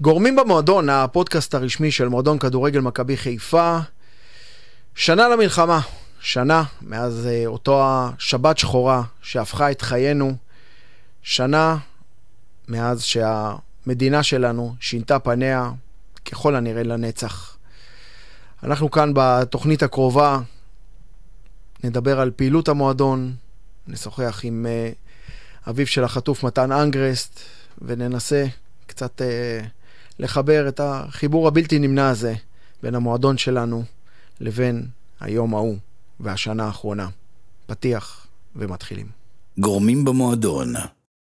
גורמים במועדון, הפודקאסט הרשמי של מועדון כדורגל מכבי חיפה. שנה למלחמה, שנה מאז אה, אותו השבת שחורה שהפכה את חיינו, שנה מאז שהמדינה שלנו שינתה פניה ככל הנראה לנצח. אנחנו כאן בתוכנית הקרובה נדבר על פעילות המועדון, נשוחח עם אה, אביו של החטוף מתן אנגרסט וננסה קצת... אה, לחבר את החיבור הבלתי נמנע הזה בין המועדון שלנו לבין היום ההוא והשנה האחרונה. פתיח ומתחילים. גורמים במועדון,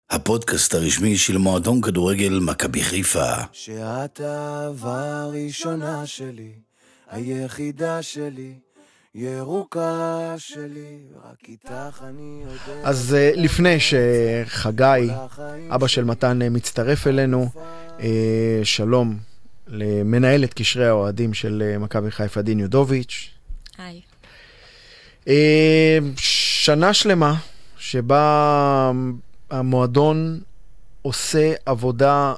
הפודקאסט הרשמי של מועדון כדורגל מכבי חיפה. שאת האהבה הראשונה שלי, היחידה שלי. ירוקה שלי, רק איתך אני יודע... אז אה, לפני שחגי, אבא של מתן, אה, מצטרף אלינו, אה, שלום למנהלת קשרי האוהדים של אה, מכבי חיפה, דין יודוביץ'. היי. אה, שנה שלמה שבה המועדון עושה עבודה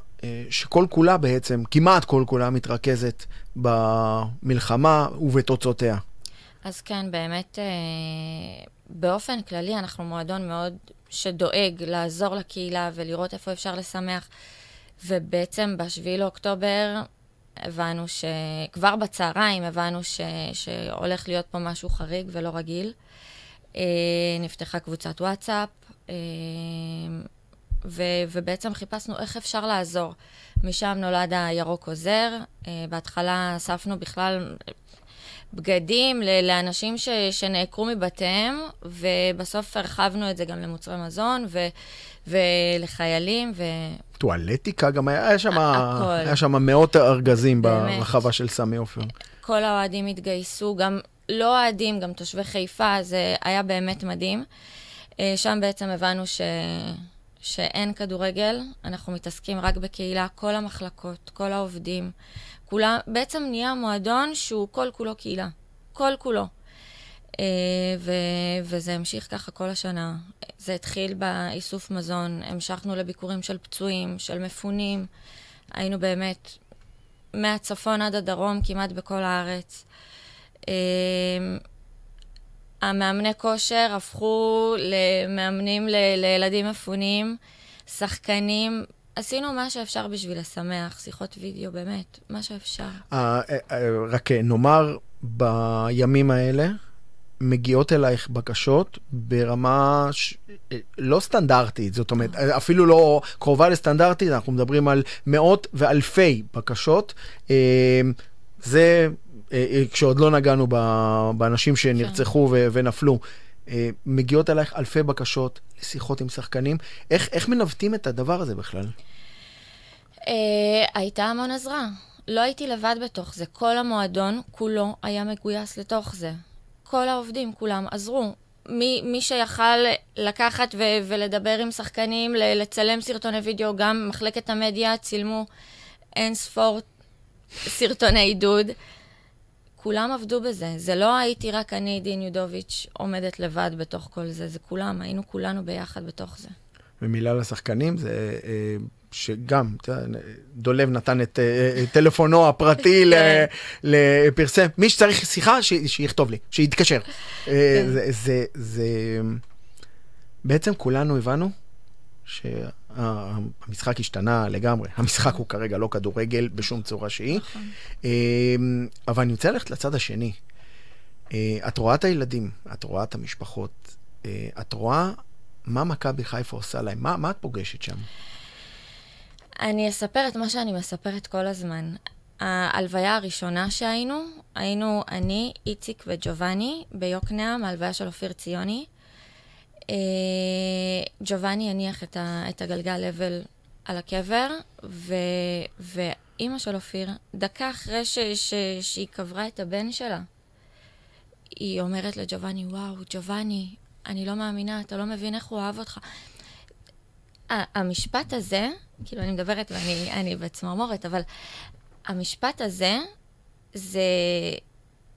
שכל כולה בעצם, כמעט כל כולה מתרכזת במלחמה ובתוצאותיה. אז כן, באמת, באופן כללי אנחנו מועדון מאוד שדואג לעזור לקהילה ולראות איפה אפשר לשמח. ובעצם ב-7 לאוקטובר הבנו ש... כבר בצהריים הבנו ש... שהולך להיות פה משהו חריג ולא רגיל. אה, נפתחה קבוצת וואטסאפ, אה, ו... ובעצם חיפשנו איך אפשר לעזור. משם נולד הירוק עוזר. אה, בהתחלה אספנו בכלל בגדים לאנשים ש, שנעקרו מבתיהם, ובסוף הרחבנו את זה גם למוצרי מזון ו, ולחיילים. ו... טואלטיקה גם היה, שם, היה שם מאות ארגזים באמת. ברחבה של סמי עופר. כל האוהדים התגייסו, גם לא אוהדים, גם תושבי חיפה, זה היה באמת מדהים. אה, שם בעצם הבנו ש... שאין כדורגל, אנחנו מתעסקים רק בקהילה, כל המחלקות, כל העובדים. כולה, בעצם נהיה מועדון שהוא כל-כולו קהילה. כל-כולו. אה, ו- וזה המשיך ככה כל השנה. זה התחיל באיסוף מזון, המשכנו לביקורים של פצועים, של מפונים. היינו באמת מהצפון עד הדרום, כמעט בכל הארץ. אה, המאמני כושר הפכו למאמנים ל- לילדים מפונים, שחקנים עשינו מה שאפשר בשביל לשמח, שיחות וידאו, באמת, מה שאפשר. אה, אה, אה, רק נאמר, בימים האלה מגיעות אלייך בקשות ברמה ש... לא סטנדרטית, זאת אומרת, אפילו לא קרובה לסטנדרטית, אנחנו מדברים על מאות ואלפי בקשות. זה כשעוד לא נגענו באנשים כן. שנרצחו ונפלו. אה, מגיעות אלייך אלפי בקשות לשיחות עם שחקנים. איך, איך מנווטים את הדבר הזה בכלל? אה, הייתה המון עזרה. לא הייתי לבד בתוך זה. כל המועדון כולו היה מגויס לתוך זה. כל העובדים כולם עזרו. מי, מי שיכל לקחת ו- ולדבר עם שחקנים, ל- לצלם סרטוני וידאו, גם מחלקת המדיה צילמו אין ספור סרטוני עידוד. כולם עבדו בזה. זה לא הייתי רק אני, דין יודוביץ', עומדת לבד בתוך כל זה, זה כולם, היינו כולנו ביחד בתוך זה. ומילה לשחקנים, זה אה, שגם, דולב נתן את אה, אה, טלפונו הפרטי כן. לפרסם. מי שצריך שיחה, שיכתוב לי, שיתקשר. כן. זה, זה, זה... בעצם כולנו הבנו שהמשחק השתנה לגמרי. המשחק הוא כרגע לא כדורגל בשום צורה שהיא. נכון. אמ, אבל אני רוצה ללכת לצד השני. אה, את רואה את הילדים, את רואה את המשפחות, אה, את רואה מה מכבי חיפה עושה להם, מה, מה את פוגשת שם? אני אספר את מה שאני מספרת כל הזמן. ההלוויה הראשונה שהיינו, היינו אני, איציק וג'ובאני ביוקנעם, ההלוויה של אופיר ציוני. אה, ג'ובאני הניח את, ה, את הגלגל לבל על הקבר, ו, ואימא של אופיר, דקה אחרי ש, ש, שהיא קברה את הבן שלה, היא אומרת לג'ובאני, וואו, ג'ובאני, אני לא מאמינה, אתה לא מבין איך הוא אהב אותך. המשפט הזה, כאילו, אני מדברת ואני אני בצמרמורת, אבל המשפט הזה, זה...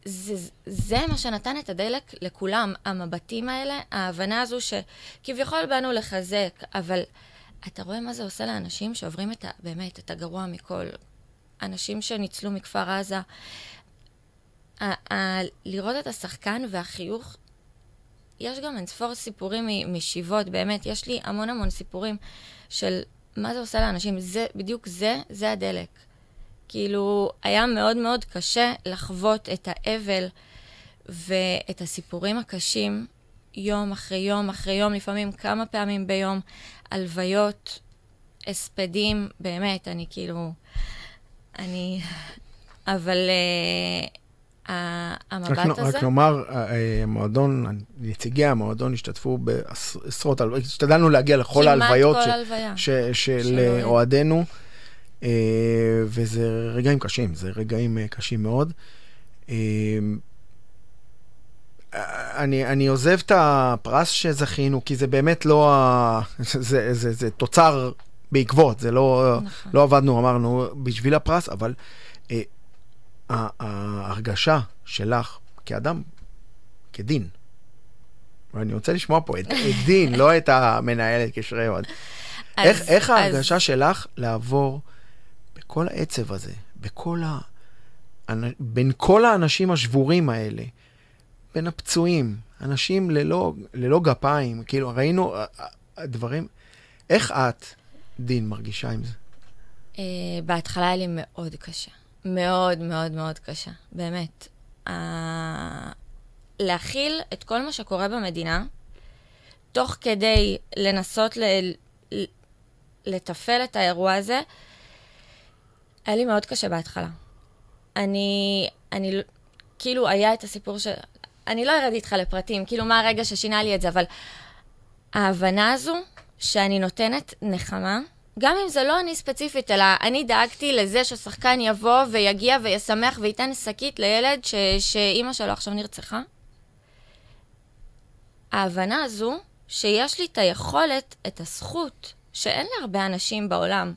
זה, זה מה שנתן את הדלק לכולם, המבטים האלה, ההבנה הזו שכביכול באנו לחזק, אבל אתה רואה מה זה עושה לאנשים שעוברים את ה... באמת, את הגרוע מכל. אנשים שניצלו מכפר עזה. ה- ה- לראות את השחקן והחיוך, יש גם אינספור סיפורים משיבות, באמת, יש לי המון המון סיפורים של מה זה עושה לאנשים. זה, בדיוק זה, זה הדלק. כאילו, היה מאוד מאוד קשה לחוות את האבל ואת הסיפורים הקשים יום אחרי יום אחרי יום, לפעמים כמה פעמים ביום, הלוויות, הספדים, באמת, אני כאילו... אני... אבל uh, המבט רק הזה... רק נאמר, המועדון, אה, אה, נציגי המועדון השתתפו בעשרות הלוויות, השתדלנו להגיע לכל ההלוויות ש... של אוהדינו. אה, וזה רגעים קשים, זה רגעים אה, קשים מאוד. אה, אני, אני עוזב את הפרס שזכינו, כי זה באמת לא ה... זה, זה, זה, זה תוצר בעקבות, זה לא, נכון. לא עבדנו, אמרנו, בשביל הפרס, אבל אה, ההרגשה שלך כאדם, כדין, ואני רוצה לשמוע פה את, את דין, לא את המנהלת קשרי עוד. איך, איך ההרגשה אז... שלך לעבור... כל העצב הזה, בכל ה... בין כל האנשים השבורים האלה, בין הפצועים, אנשים ללא, ללא גפיים, כאילו, ראינו דברים... איך את, דין, מרגישה עם זה? אה, בהתחלה היה לי מאוד קשה. מאוד מאוד מאוד קשה, באמת. להכיל את כל מה שקורה במדינה, תוך כדי לנסות ל... לתפעל את האירוע הזה, היה לי מאוד קשה בהתחלה. אני, אני, לא, כאילו, היה את הסיפור של... אני לא ארד איתך לפרטים, כאילו, מה הרגע ששינה לי את זה, אבל ההבנה הזו שאני נותנת נחמה, גם אם זה לא אני ספציפית, אלא אני דאגתי לזה ששחקן יבוא ויגיע וישמח וייתן שקית לילד ש... שאימא שלו עכשיו נרצחה. ההבנה הזו שיש לי את היכולת, את הזכות, שאין להרבה אנשים בעולם,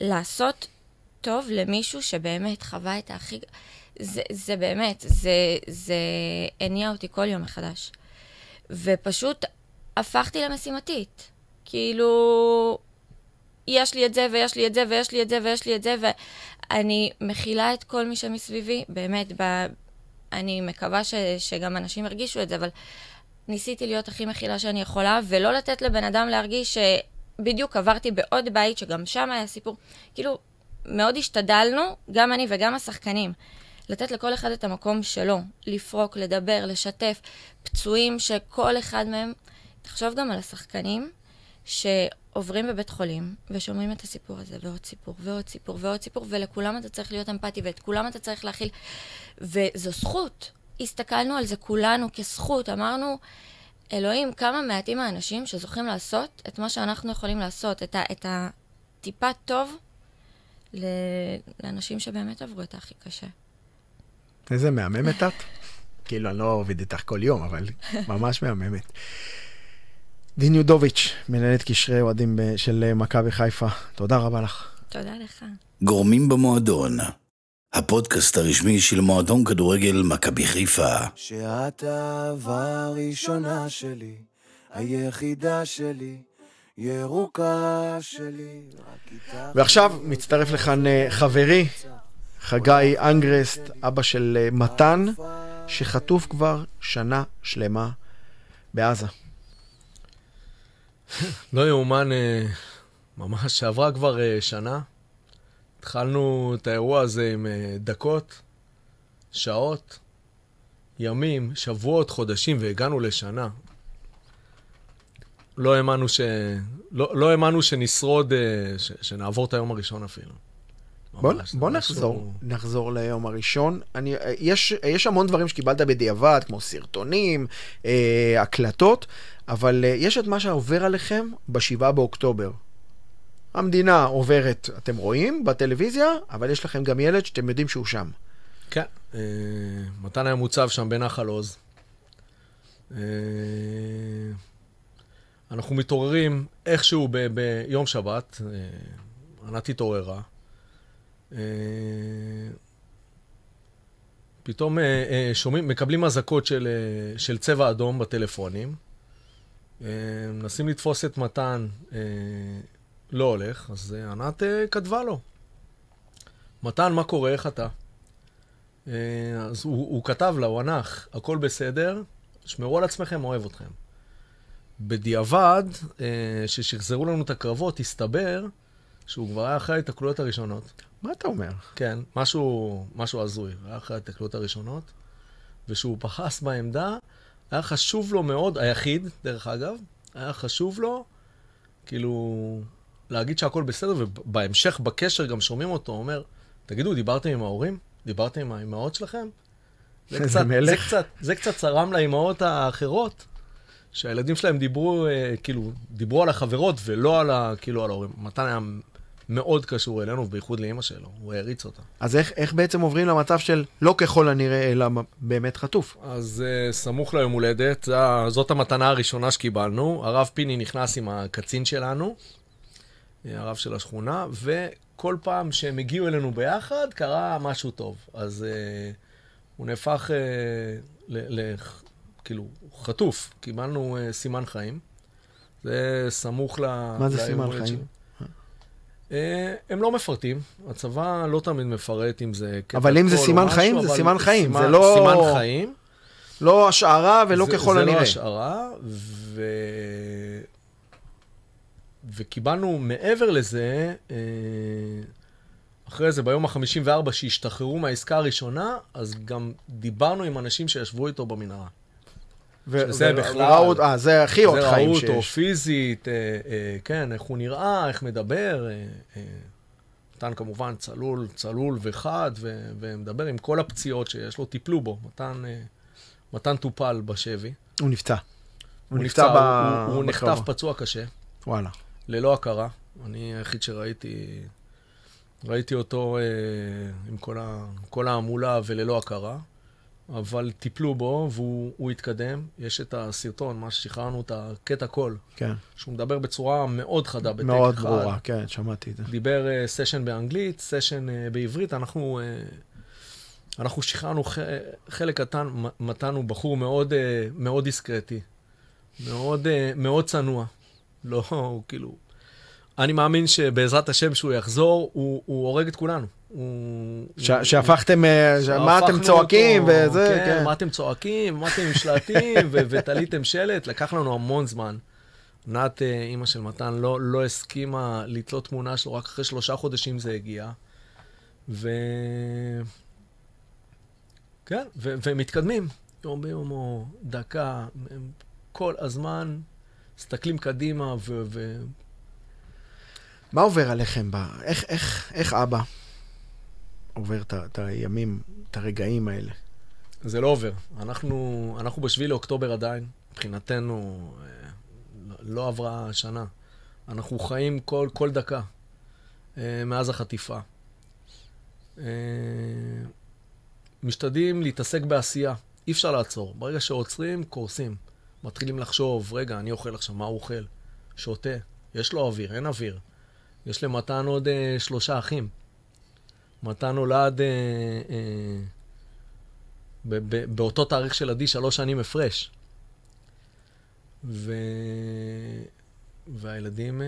לעשות טוב למישהו שבאמת חווה את הכי... זה, זה באמת, זה, זה הניע אותי כל יום מחדש. ופשוט הפכתי למשימתית. כאילו, יש לי את זה, ויש לי את זה, ויש לי את זה, ויש לי את זה, ואני מכילה את כל מי שמסביבי, באמת, ב... אני מקווה ש... שגם אנשים ירגישו את זה, אבל ניסיתי להיות הכי מכילה שאני יכולה, ולא לתת לבן אדם להרגיש שבדיוק עברתי בעוד בית, שגם שם היה סיפור. כאילו, מאוד השתדלנו, גם אני וגם השחקנים, לתת לכל אחד את המקום שלו, לפרוק, לדבר, לשתף, פצועים שכל אחד מהם... תחשוב גם על השחקנים שעוברים בבית חולים ושומעים את הסיפור הזה, ועוד סיפור, ועוד סיפור, ועוד סיפור, ולכולם אתה צריך להיות אמפתי, ואת כולם אתה צריך להכיל. וזו זכות. הסתכלנו על זה כולנו כזכות, אמרנו... אלוהים, כמה מעטים האנשים שזוכים לעשות את מה שאנחנו יכולים לעשות, את, הטיפה טוב לאנשים שבאמת עברו את הכי קשה. איזה מהממת את? כאילו, אני לא עובד איתך כל יום, אבל ממש מהממת. דין יודוביץ', מנהלת קשרי אוהדים של מכבי חיפה, תודה רבה לך. תודה לך. גורמים במועדון, הפודקאסט הרשמי של מועדון כדורגל מכבי חיפה. שאת האהבה הראשונה שלי, היחידה שלי. ירוקה שלי, רק ועכשיו מצטרף לכאן אה, חברי, חגי אנגרסט, אבא של אה, מתן, שחטוף כבר שנה שלמה בעזה. לא יאומן, אה, ממש שעברה כבר שנה. התחלנו את האירוע הזה עם דקות, שעות, ימים, שבועות, חודשים, והגענו לשנה. לא האמנו, ש... לא, לא האמנו שנשרוד, אה, ש... שנעבור את היום הראשון אפילו. בוא, בוא נחזור, משהו... נחזור ליום הראשון. אני, אה, יש, יש המון דברים שקיבלת בדיעבד, כמו סרטונים, אה, הקלטות, אבל אה, יש את מה שעובר עליכם ב-7 באוקטובר. המדינה עוברת, אתם רואים, בטלוויזיה, אבל יש לכם גם ילד שאתם יודעים שהוא שם. כן, אה, מתן היה מוצב שם בנחל עוז. אה, אנחנו מתעוררים איכשהו ב- ביום שבת, אה, ענת התעוררה. אה, פתאום אה, שומעים, מקבלים אזעקות של, של צבע אדום בטלפונים. מנסים לתפוס את מתן, לא הולך, אז ענת כתבה לו. מתן, מה קורה? איך אתה? אז הוא, הוא כתב לה, הוא ענך, הכל בסדר, שמרו על עצמכם, אוהב אתכם. בדיעבד, כששחזרו אה, לנו את הקרבות, הסתבר שהוא כבר היה אחרי ההיתקלויות הראשונות. מה אתה אומר? כן, משהו, משהו הזוי. היה אחרי ההיתקלויות הראשונות, ושהוא פחס בעמדה, היה חשוב לו מאוד, היחיד, דרך אגב, היה חשוב לו, כאילו, להגיד שהכל בסדר, ובהמשך, בקשר, גם שומעים אותו אומר, תגידו, דיברתם עם ההורים? דיברתם עם האימהות שלכם? זה קצת, זה, קצת, זה קצת צרם לאימהות האחרות. שהילדים שלהם דיברו, אה, כאילו, דיברו על החברות ולא על, ה, כאילו, על ההורים. מתן היה מאוד קשור אלינו, בייחוד לאימא שלו, הוא העריץ אותה. אז איך, איך בעצם עוברים למצב של לא ככל הנראה, אלא באמת חטוף? אז uh, סמוך ליום הולדת, זאת, אה, זאת המתנה הראשונה שקיבלנו. הרב פיני נכנס עם הקצין שלנו, הרב של השכונה, וכל פעם שהם הגיעו אלינו ביחד, קרה משהו טוב. אז uh, הוא נהפך uh, כאילו, חטוף, קיבלנו uh, סימן חיים. זה סמוך ל... מה זה סימן חיים? Uh, הם לא מפרטים, הצבא לא תמיד מפרט אם זה... אבל אם זה סימן משהו, חיים, זה סימן חיים, סימן, זה לא... סימן חיים. לא השערה ולא זה, ככל זה לא הנראה. זה לא השערה, ו... וקיבלנו מעבר לזה, uh, אחרי זה, ביום ה-54 שהשתחררו מהעסקה הראשונה, אז גם דיברנו עם אנשים שישבו איתו במנהרה. שזה ו- בכלל... אותו, אה, זה הכי עוד חיים שיש. זה ראו אותו פיזית, אה, אה, כן, איך הוא נראה, איך מדבר. מתן אה, אה, כמובן צלול, צלול וחד, ו- ומדבר עם כל הפציעות שיש לו, טיפלו בו. מתן, אה, מתן טופל בשבי. הוא נפצע. הוא, הוא נפצע ב... הוא, הוא נחטף פצוע קשה. וואלה. ללא הכרה. אני היחיד שראיתי, ראיתי אותו אה, עם כל, ה, כל ההמולה וללא הכרה. אבל טיפלו בו והוא התקדם. יש את הסרטון, מה ששחררנו, את הקטע קול. כן. שהוא מדבר בצורה מאוד חדה בטק מאוד אחד. מאוד ברורה, כן, שמעתי את זה. דיבר uh, אה, סשן באנגלית, סשן uh, אה, בעברית. אנחנו, uh, אנחנו שחררנו ח... חלק קטן, מתנו בחור מאוד, uh, מאוד דיסקרטי, מאוד, uh, מאוד צנוע. לא, הוא כאילו... אני מאמין שבעזרת השם שהוא יחזור, הוא, הוא הורג את כולנו. שהפכתם, אה, מה אתם צועקים וזה, כן, כן. מה אתם צועקים, מה אתם עם שלטים, ותליתם שלט, לקח לנו המון זמן. נת, אה, אימא של מתן, לא, לא הסכימה לתלות תמונה שלו, רק אחרי שלושה חודשים זה הגיע. ו... כן, ו- ומתקדמים. יום ביום או דקה, הם כל הזמן מסתכלים קדימה ו... ו... מה עובר עליכם? ב... איך, איך, איך אבא, עובר את הימים, את הרגעים האלה? זה לא עובר. אנחנו, אנחנו בשביל לאוקטובר עדיין, מבחינתנו אה, לא, לא עברה שנה. אנחנו חיים כל, כל דקה אה, מאז החטיפה. אה, משתדלים להתעסק בעשייה, אי אפשר לעצור. ברגע שעוצרים, קורסים. מתחילים לחשוב, רגע, אני אוכל עכשיו, מה הוא אוכל? שותה, יש לו אוויר, אין אוויר. יש למתן עוד אה, שלושה אחים. מתן נולד אה, אה, באותו תאריך של עדי, שלוש שנים הפרש. והילדים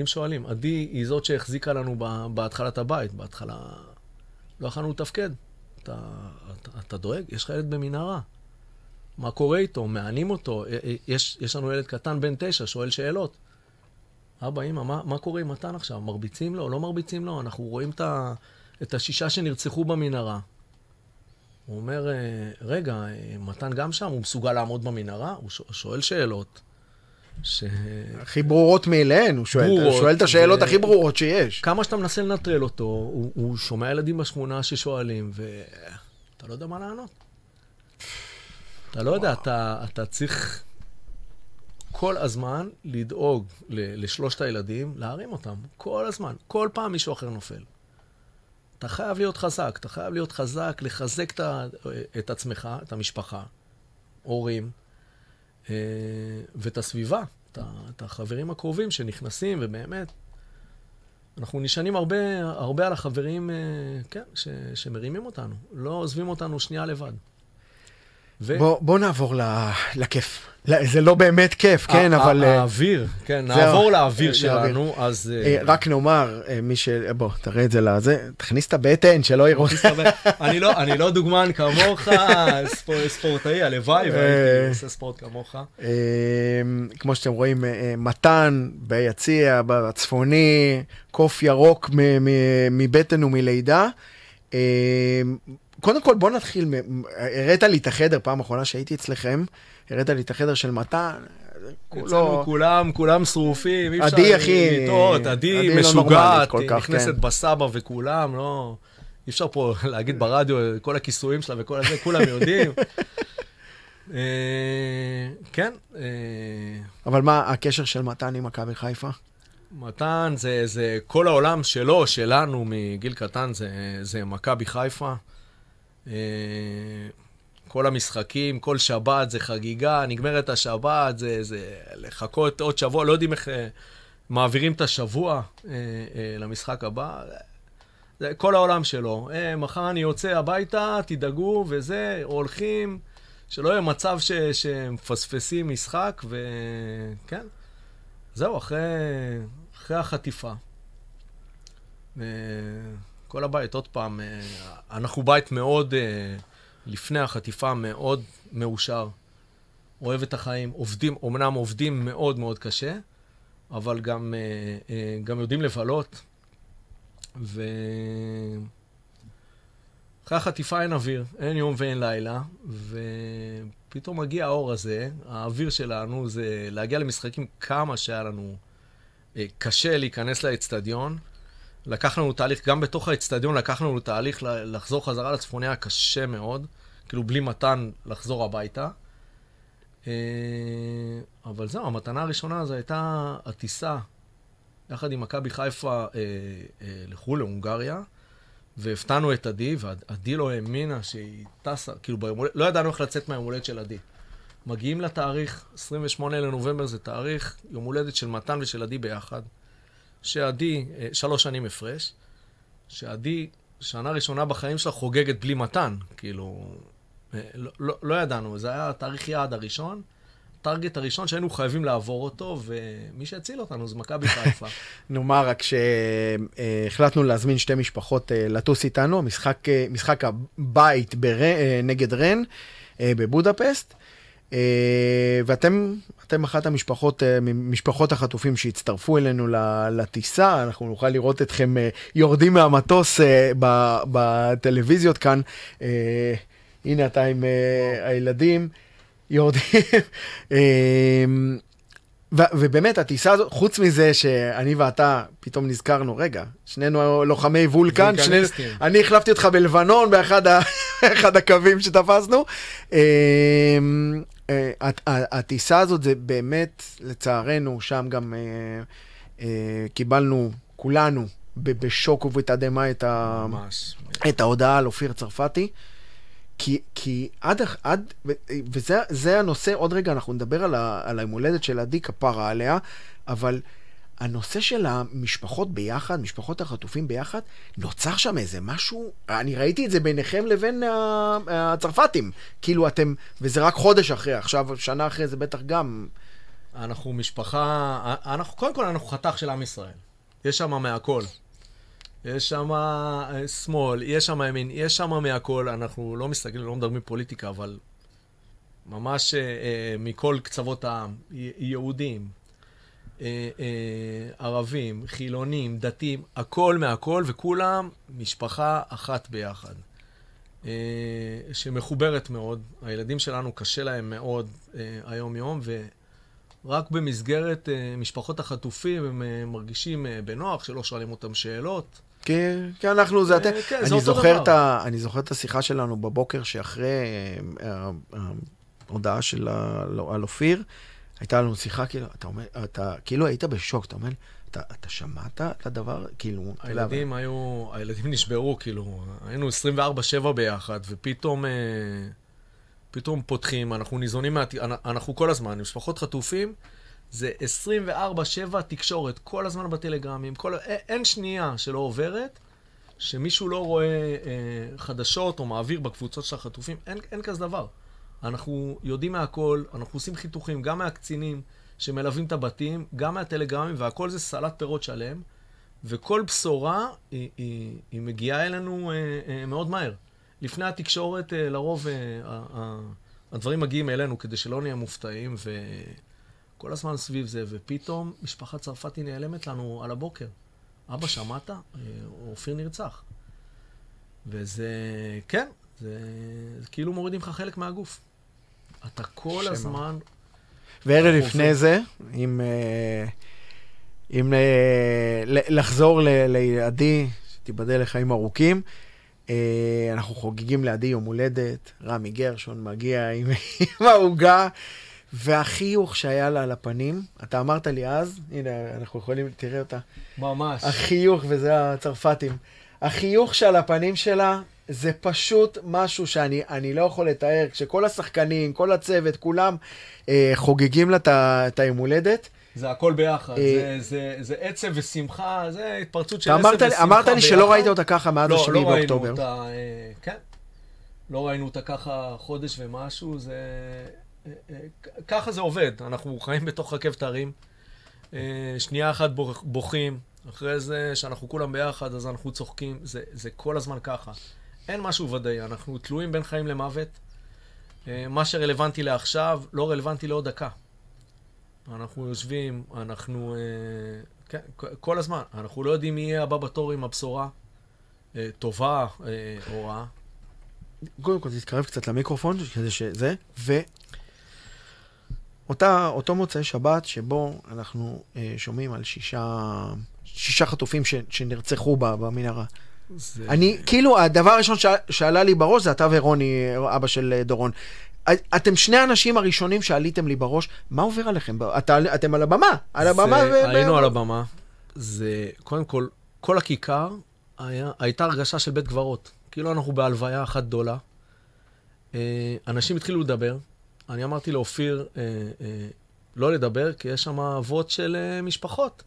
אה, שואלים, עדי היא זאת שהחזיקה לנו בהתחלת הבית, בהתחלה לא יכולנו לתפקד. אתה, אתה, אתה דואג? יש לך ילד במנהרה. מה קורה איתו? מענים אותו? יש, יש לנו ילד קטן בן תשע, שואל שאלות. אבא, אמא, מה, מה קורה עם מתן עכשיו? מרביצים לו? לא מרביצים לו? אנחנו רואים את ה... את השישה שנרצחו במנהרה. הוא אומר, אה, רגע, אה, מתן גם שם? הוא מסוגל לעמוד במנהרה? הוא שואל שאלות. ש... הכי ברורות מאליהן, הוא שואל, ברורות, שואל את השאלות ו... הכי ברורות שיש. כמה שאתה מנסה לנטרל אותו, הוא, הוא שומע ילדים בשכונה ששואלים, ואתה לא יודע מה לענות. אתה לא יודע, אתה, אתה צריך כל הזמן לדאוג לשלושת הילדים, להרים אותם. כל הזמן. כל פעם מישהו אחר נופל. אתה חייב להיות חזק, אתה חייב להיות חזק, לחזק את, את עצמך, את המשפחה, הורים, אה, ואת הסביבה, את, את החברים הקרובים שנכנסים, ובאמת, אנחנו נשענים הרבה, הרבה על החברים, אה, כן, ש, שמרימים אותנו, לא עוזבים אותנו שנייה לבד. ו... בוא, בוא נעבור ל... לכיף. זה לא באמת כיף, כן, אבל... אה, האוויר, כן, נעבור לאוויר אה, שלנו, אז... אה, רק נאמר, מי ש... בוא, תראה את זה לזה, תכניס את הבטן, שלא יראו. לא, אני לא דוגמן כמוך, ספורטאי, הלוואי, והייתי עושה ספורט כמוך. כמו שאתם רואים, מתן ביציע, בצפוני, קוף ירוק מבטן ומלידה. קודם כל בוא נתחיל, הראת לי את החדר פעם אחרונה שהייתי אצלכם, הראת לי את החדר של מתן. אצלנו לא- כולם, כולם שרופים, אי אפשר לטעות, עדי לא משוגעת, נכנסת כן. בסבא וכולם, לא... אי אפשר פה להגיד ברדיו, כל הכיסויים שלה וכל הזה, כולם יודעים. אה, כן. אה, אבל מה הקשר של מתן עם מכבי חיפה? מתן זה, זה כל העולם שלו, שלנו, מגיל קטן, זה, זה מכבי חיפה. אה, כל המשחקים, כל שבת זה חגיגה, נגמרת השבת, זה, זה לחכות עוד שבוע, לא יודעים איך אה, מעבירים את השבוע אה, למשחק הבא. זה כל העולם שלו. Hey, מחר אני יוצא הביתה, תדאגו, וזה, הולכים, שלא יהיה מצב ש, שמפספסים משחק, וכן. זהו, אחרי, אחרי החטיפה. כל הבית, עוד פעם, אה, אנחנו בית מאוד, אה, לפני החטיפה, מאוד מאושר. אוהב את החיים, עובדים, אמנם עובדים מאוד מאוד קשה, אבל גם, אה, גם יודעים לבלות. ו... אחרי החטיפה אין אוויר, אין יום ואין לילה, ופתאום מגיע האור הזה, האוויר שלנו זה להגיע למשחקים כמה שהיה לנו קשה להיכנס לאצטדיון. לקח לנו תהליך, גם בתוך האצטדיון לקח לנו תהליך לחזור חזרה לצפוני היה קשה מאוד, כאילו בלי מתן לחזור הביתה. אה, אבל זהו, המתנה הראשונה זו הייתה הטיסה, יחד עם מכבי חיפה אה, אה, לחו"ל, להונגריה, והפתענו את עדי, ועדי לא האמינה שהיא טסה, כאילו ביום הולדת, לא ידענו איך לצאת מהיום הולדת של עדי. מגיעים לתאריך, 28 לנובמבר זה תאריך, יום הולדת של מתן ושל עדי ביחד. שעדי, אה, שלוש שנים הפרש, שעדי, שנה ראשונה בחיים שלה חוגגת בלי מתן, כאילו, אה, לא, לא, לא ידענו, זה היה תאריך יעד הראשון, הטארגט הראשון שהיינו חייבים לעבור אותו, ומי שהציל אותנו זה מכבי חיפה. נאמר רק שהחלטנו להזמין שתי משפחות אה, לטוס איתנו, משחק, משחק הבית בר... נגד רן בבודפסט. אה, ואתם אתם אחת המשפחות, אה, משפחות החטופים שהצטרפו אלינו לטיסה, אנחנו נוכל לראות אתכם אה, יורדים מהמטוס בטלוויזיות כאן. הנה אתה עם הילדים, יורדים. אמ, ו- ובאמת, הטיסה הזאת, חוץ מזה שאני ואתה פתאום נזכרנו, רגע, שנינו לוחמי וולקן, שנינו, אני החלפתי אותך בלבנון באחד ה- הקווים שתפסנו. אמ, אה, הטיסה הזאת זה באמת, לצערנו, שם גם אה, אה, קיבלנו כולנו בשוק ובתדהמה את, את ההודעה על אופיר צרפתי. כי, כי עד, עד וזה הנושא, עוד רגע אנחנו נדבר על, ה, על היום הולדת של עדי, כפרה עליה, אבל הנושא של המשפחות ביחד, משפחות החטופים ביחד, נוצר שם איזה משהו, אני ראיתי את זה ביניכם לבין הצרפתים. כאילו אתם, וזה רק חודש אחרי, עכשיו, שנה אחרי זה בטח גם. אנחנו משפחה, אנחנו, קודם כל אנחנו חתך של עם ישראל. יש שם מהכל. יש שם אה, שמאל, יש שם ימין, יש שם מהכל. אנחנו לא מסתכלים, לא מדברים פוליטיקה, אבל ממש אה, אה, מכל קצוות העם, יהודים, אה, אה, ערבים, חילונים, דתיים, הכל מהכל, וכולם משפחה אחת ביחד. אה, שמחוברת מאוד. הילדים שלנו, קשה להם מאוד אה, היום-יום, ורק במסגרת אה, משפחות החטופים הם אה, מרגישים אה, בנוח, שלא שואלים אותם שאלות. כן, כי אנחנו, זה אה, אתם. כן, אני זה אותו זוכר אני זוכר את השיחה שלנו בבוקר שאחרי אה, ההודעה של על אופיר, הייתה לנו שיחה, כאילו, אתה אומר, אתה כאילו היית בשוק, אתה אומר, אתה, אתה שמעת את הדבר, כאילו... הילדים היו, הילדים נשברו, כאילו, היינו 24-7 ביחד, ופתאום... אה, פתאום פותחים, אנחנו ניזונים, מה... אנחנו כל הזמן, עם משפחות חטופים, זה 24-7 תקשורת, כל הזמן בטלגרמים, כל... אין שנייה שלא עוברת, שמישהו לא רואה אה, חדשות או מעביר בקבוצות של החטופים, אין, אין כזה דבר. אנחנו יודעים מהכל, אנחנו עושים חיתוכים גם מהקצינים שמלווים את הבתים, גם מהטלגרמים, והכל זה סלט פירות שלם, וכל בשורה היא, היא, היא מגיעה אלינו אה, אה, מאוד מהר. לפני התקשורת, אה, לרוב אה, אה, הדברים מגיעים אלינו כדי שלא נהיה מופתעים, וכל הזמן סביב זה, ופתאום משפחת צרפתי נעלמת לנו על הבוקר. אבא, שמעת? אה, אופיר נרצח. וזה, כן, זה, זה כאילו מורידים לך חלק מהגוף. אתה כל שמה. הזמן... וערב לפני זה, עם... אה, עם אה, לחזור ל, לעדי, שתיבדל לחיים ארוכים. אה, אנחנו חוגגים לעדי יום הולדת, רמי גרשון מגיע עם, עם העוגה, והחיוך שהיה לה על הפנים, אתה אמרת לי אז, הנה, אנחנו יכולים, תראה אותה. ממש. החיוך, וזה הצרפתים. החיוך שעל הפנים שלה, זה פשוט משהו שאני לא יכול לתאר, כשכל השחקנים, כל הצוות, כולם אה, חוגגים לה את היום הולדת. זה הכל ביחד, אה, זה, זה, זה עצב ושמחה, זה התפרצות של עצב ושמחה ביחד. אמרת לי שלא ראית אותה ככה מאז לא, השני לא, באוקטובר. אותה, אה, כן. לא ראינו אותה ככה חודש ומשהו, זה... אה, אה, ככה זה עובד, אנחנו חיים בתוך רכבת הרים. אה, שנייה אחת בוכים, אחרי זה שאנחנו כולם ביחד, אז אנחנו צוחקים, זה, זה כל הזמן ככה. אין משהו ודאי, אנחנו תלויים בין חיים למוות. אה, מה שרלוונטי לעכשיו לא רלוונטי לעוד דקה. אנחנו יושבים, אנחנו... אה, כן, כל הזמן. אנחנו לא יודעים מי יהיה הבא בתור עם הבשורה אה, טובה או רעה. קודם כל, תתקרב קצת למיקרופון, כדי שזה, ו... אותה, אותו מוצאי שבת שבו אנחנו אה, שומעים על שישה, שישה חטופים ש, שנרצחו במנהרה. זה... אני, כאילו, הדבר הראשון ש... שעלה לי בראש זה אתה ורוני, אבא של אה, דורון. אתם שני האנשים הראשונים שעליתם לי בראש, מה עובר עליכם? את, אתם על הבמה, על הבמה. ו... היינו ב... על הבמה. זה, קודם כל, כל הכיכר היה, הייתה הרגשה של בית קברות. כאילו אנחנו בהלוויה אחת גדולה. אה, אנשים התחילו לדבר. אני אמרתי לאופיר אה, אה, לא לדבר, כי יש שם אבות של אה, משפחות.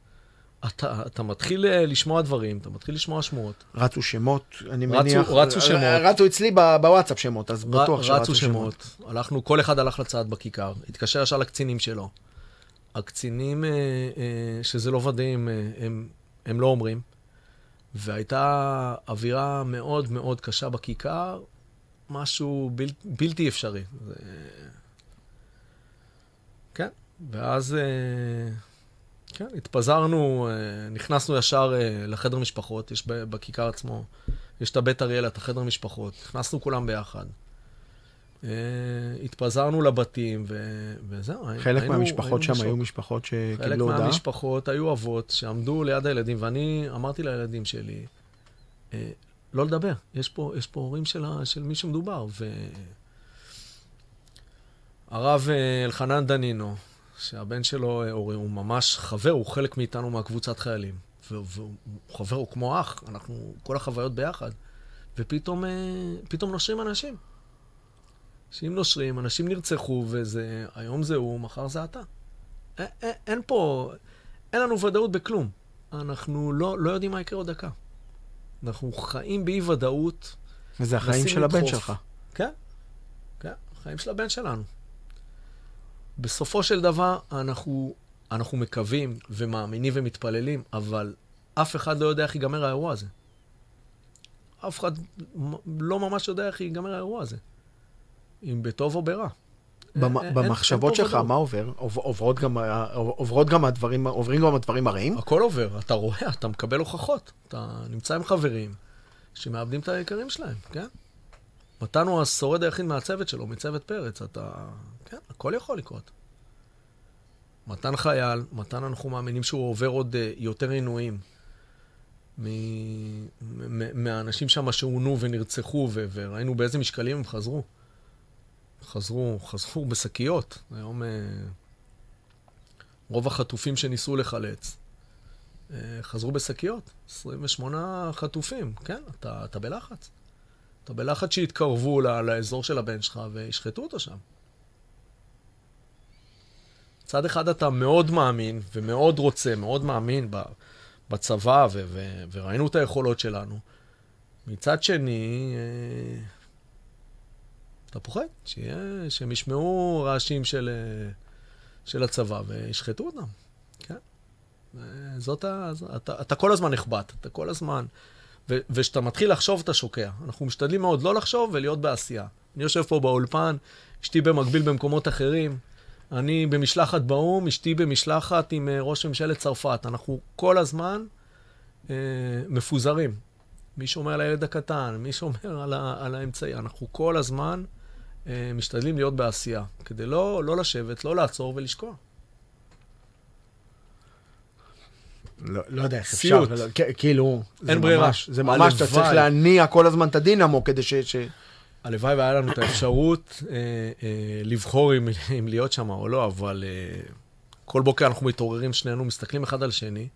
אתה, אתה מתחיל אה, לשמוע דברים, אתה מתחיל לשמוע שמועות. רצו שמות, אני רצו, מניח. רצו אה, שמות. רצו אצלי בוואטסאפ שמות, אז בטוח שרצו שמות. רצו שמות. הלכנו, כל אחד הלך לצעד בכיכר, התקשר ישר לקצינים שלו. הקצינים, אה, שזה לא ודאים, הם, הם לא אומרים. והייתה אווירה מאוד מאוד קשה בכיכר, משהו בל, בלתי אפשרי. ו... כן, ואז... כן, התפזרנו, אה, נכנסנו ישר אה, לחדר משפחות, יש בכיכר עצמו, יש את הבית אריאלה, את החדר משפחות, נכנסנו כולם ביחד. אה, התפזרנו לבתים, ו... וזהו. חלק היינו, מהמשפחות היינו שם היו משפחות שקיבלו הודעה? חלק מהמשפחות היו אבות שעמדו ליד הילדים, ואני אמרתי לילדים שלי, לא לדבר, יש פה, יש פה הורים של, של מי שמדובר. והרב אלחנן דנינו, שהבן שלו אה, הוא הוא ממש חבר, הוא חלק מאיתנו מהקבוצת חיילים. והוא חבר, הוא כמו אח, אנחנו, כל החוויות ביחד. ופתאום אה, פתאום נושרים אנשים. אנשים נושרים, אנשים נרצחו, וזה, היום זה הוא, מחר זה אתה. אין פה, אין לנו ודאות בכלום. אנחנו לא, לא יודעים מה יקרה עוד דקה. אנחנו חיים באי ודאות. וזה החיים של הבן שלך. כן, כן, החיים של הבן שלנו. בסופו של דבר, אנחנו, אנחנו מקווים ומאמינים ומתפללים, אבל אף אחד לא יודע איך ייגמר האירוע הזה. אף אחד לא ממש יודע איך ייגמר האירוע הזה. אם בטוב או ברע. במחשבות שלך, מה עובר? עוברות גם, הדברים, עוברים גם הדברים הרעים? הכל עובר, אתה רואה, אתה מקבל הוכחות. אתה נמצא עם חברים שמאבדים את היקרים שלהם, כן? מתן הוא השורד היחיד מהצוות שלו, מצוות פרץ. אתה כן, הכל יכול לקרות. מתן חייל, מתן אנחנו מאמינים שהוא עובר עוד אה, יותר עינויים מהאנשים שם שעונו ונרצחו, וראינו באיזה משקלים הם חזרו. חזרו, חזרו בשקיות. היום אה, רוב החטופים שניסו לחלץ אה, חזרו בשקיות. 28 חטופים, כן, אתה, אתה בלחץ. אתה בלחץ שיתקרבו לאזור של הבן שלך וישחטו אותו שם. מצד אחד אתה מאוד מאמין ומאוד רוצה, מאוד מאמין בצבא, ו- ו- וראינו את היכולות שלנו. מצד שני, אה, אתה פוחד שיהיה, שהם ישמעו רעשים של, אה, של הצבא וישחטו אותם, כן? אה, זאת ה... אתה, אתה כל הזמן נחבט, אתה כל הזמן... וכשאתה מתחיל לחשוב, אתה שוקע. אנחנו משתדלים מאוד לא לחשוב ולהיות בעשייה. אני יושב פה באולפן, אשתי במקביל במקומות אחרים. אני במשלחת באו"ם, אשתי במשלחת עם אה, ראש ממשלת צרפת. אנחנו כל הזמן אה, מפוזרים. מי שומר על הילד הקטן, מי שומר על, ה, על האמצעי. אנחנו כל הזמן אה, משתדלים להיות בעשייה, כדי לא, לא לשבת, לא לעצור ולשקוע. לא, לא יודע איך אפשר, כאילו, אין זה, ברירה. ממש, זה ממש, אתה צריך להניע כל הזמן את הדינמו כדי ש... ש... הלוואי והיה לנו את האפשרות אה, אה, לבחור אם, אם להיות שם או לא, אבל אה, כל בוקר אנחנו מתעוררים שנינו, מסתכלים אחד על שני,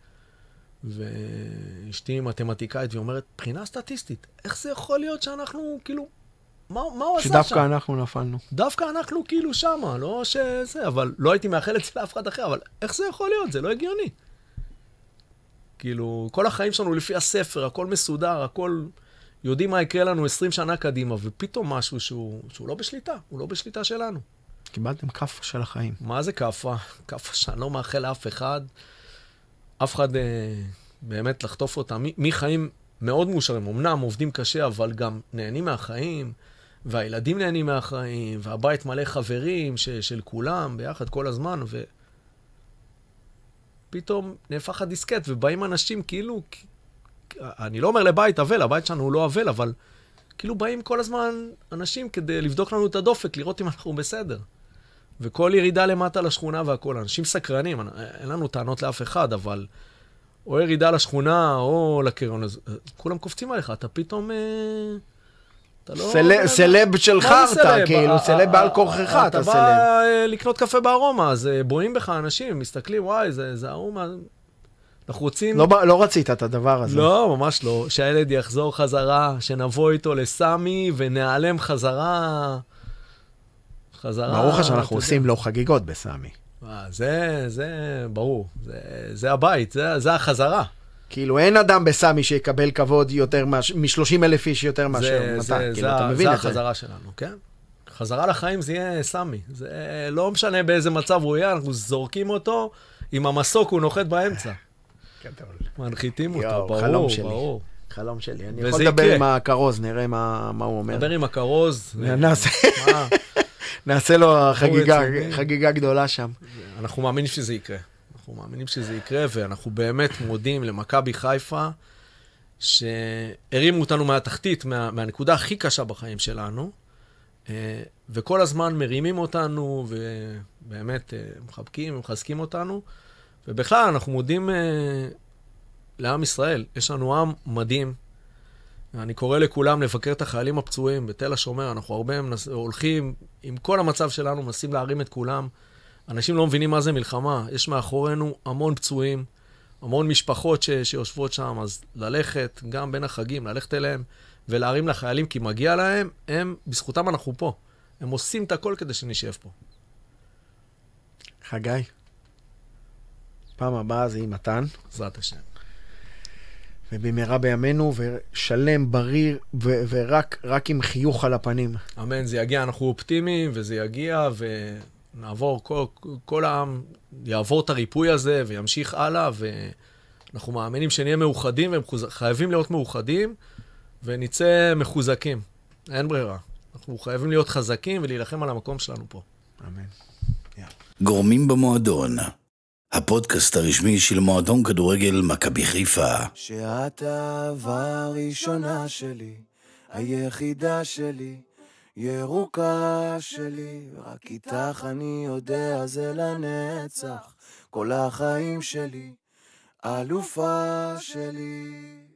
ואשתי מתמטיקאית, והיא אומרת, מבחינה סטטיסטית, איך זה יכול להיות שאנחנו, כאילו, מה, מה הוא עשה שם? שדווקא אנחנו נפלנו. דווקא אנחנו כאילו שמה, לא שזה, אבל לא הייתי מאחל את זה לאף אחד אחר, אבל איך זה יכול להיות? זה לא הגיוני. כאילו, כל החיים שלנו לפי הספר, הכל מסודר, הכל... יודעים מה יקרה לנו 20 שנה קדימה, ופתאום משהו שהוא, שהוא לא בשליטה, הוא לא בשליטה שלנו. קיבלתם כאפה של החיים. מה זה כאפה? כאפה שאני לא מאחל לאף אחד, אף אחד אה, באמת לחטוף אותה. מי חיים מאוד מאושרים, אמנם עובדים קשה, אבל גם נהנים מהחיים, והילדים נהנים מהחיים, והבית מלא חברים ש, של כולם ביחד כל הזמן, ו... פתאום נהפך הדיסקט, ובאים אנשים כאילו, אני לא אומר לבית אבל, הבית שלנו הוא לא אבל, אבל כאילו באים כל הזמן אנשים כדי לבדוק לנו את הדופק, לראות אם אנחנו בסדר. וכל ירידה למטה לשכונה והכול, אנשים סקרנים, אין לנו טענות לאף אחד, אבל או ירידה לשכונה או לקריון, הזה, כולם קופצים עליך, אתה פתאום... אה, לא סלב, של חרטא, כאילו, סלב בעל כורכך, אתה סלב. כאילו אה, אה, אתה בא לקנות קפה בארומה, אז בואים בך אנשים, מסתכלים, וואי, זה ההוא מה... אנחנו רוצים... לא, לא רצית את הדבר הזה. לא, ממש לא. שהילד יחזור חזרה, שנבוא איתו לסמי ונעלם חזרה. חזרה... ברור לך שאנחנו עושים לא חגיגות בסמי. זה, זה, ברור. זה, זה הבית, זה, זה החזרה. כאילו, אין אדם בסמי שיקבל כבוד יותר מ-30 אלף איש יותר מאשר מתן. זה, כאילו, אתה מבין זה את זה. זה החזרה שלנו, כן. חזרה לחיים זה יהיה סמי. זה לא משנה באיזה מצב הוא יהיה, אנחנו זורקים אותו, עם המסוק הוא נוחת באמצע. גדול. מנחיתים יו, אותו, ברור, חלום שלי. ברור. חלום שלי. אני יכול לדבר עם הכרוז, נראה מה, מה הוא אומר. דבר עם הכרוז. נעשה, נעשה לו חגיגה, חגיגה גדולה שם. אנחנו מאמינים שזה יקרה. אנחנו מאמינים שזה יקרה, ואנחנו באמת מודים למכבי חיפה, שהרימו אותנו מהתחתית, מה, מהנקודה הכי קשה בחיים שלנו, אה, וכל הזמן מרימים אותנו, ובאמת אה, מחבקים ומחזקים אותנו. ובכלל, אנחנו מודים אה, לעם ישראל. יש לנו עם מדהים. אני קורא לכולם לבקר את החיילים הפצועים בתל השומר. אנחנו הרבה מנס... הולכים, עם כל המצב שלנו, מנסים להרים את כולם. אנשים לא מבינים מה זה מלחמה. יש מאחורינו המון פצועים, המון משפחות ש... שיושבות שם, אז ללכת, גם בין החגים, ללכת אליהם ולהרים לחיילים כי מגיע להם, הם, בזכותם אנחנו פה. הם עושים את הכל כדי שנשב פה. חגי, פעם הבאה זה עם מתן. בעזרת השם. ובמהרה בימינו, ושלם, בריר, ו- ורק עם חיוך על הפנים. אמן, זה יגיע, אנחנו אופטימיים, וזה יגיע, ונעבור, כל, כל העם יעבור את הריפוי הזה, וימשיך הלאה, ואנחנו מאמינים שנהיה מאוחדים, וחייבים חוז... להיות מאוחדים, ונצא מחוזקים. אין ברירה. אנחנו חייבים להיות חזקים ולהילחם על המקום שלנו פה. אמן. Yeah. גורמים במועדון הפודקאסט הרשמי של מועדון כדורגל מכבי חיפה. שאת האהבה הראשונה שלי, היחידה שלי, ירוקה שלי, רק איתך אני יודע זה לנצח, כל החיים שלי, אלופה שלי.